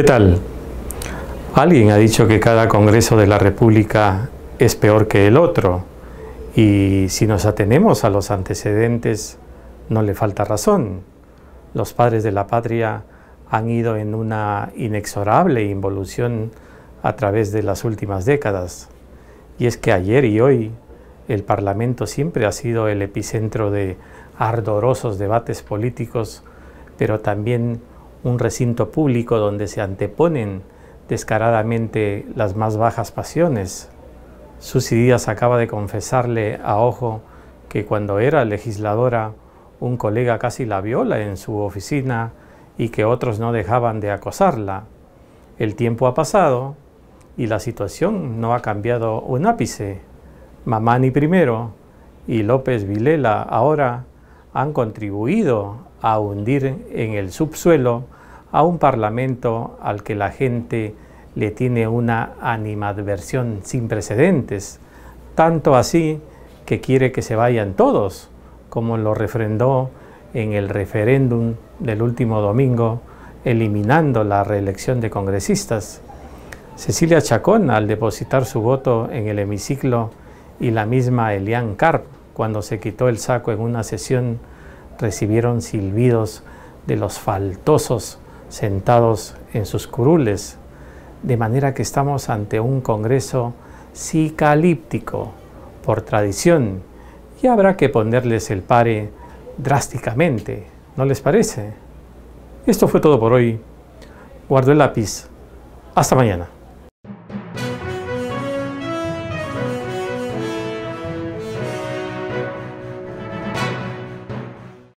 ¿Qué tal? Alguien ha dicho que cada Congreso de la República es peor que el otro y si nos atenemos a los antecedentes no le falta razón. Los padres de la patria han ido en una inexorable involución a través de las últimas décadas. Y es que ayer y hoy el Parlamento siempre ha sido el epicentro de ardorosos debates políticos, pero también un recinto público donde se anteponen descaradamente las más bajas pasiones. Susidias acaba de confesarle a ojo que cuando era legisladora un colega casi la viola en su oficina y que otros no dejaban de acosarla. El tiempo ha pasado y la situación no ha cambiado un ápice. Mamani primero y López Vilela ahora han contribuido a hundir en el subsuelo a un Parlamento al que la gente le tiene una animadversión sin precedentes, tanto así que quiere que se vayan todos, como lo refrendó en el referéndum del último domingo, eliminando la reelección de congresistas. Cecilia Chacón, al depositar su voto en el hemiciclo, y la misma Elian Carp, cuando se quitó el saco en una sesión, recibieron silbidos de los faltosos sentados en sus curules, de manera que estamos ante un congreso sicalíptico por tradición y habrá que ponerles el pare drásticamente, ¿no les parece? Esto fue todo por hoy. Guardo el lápiz. Hasta mañana.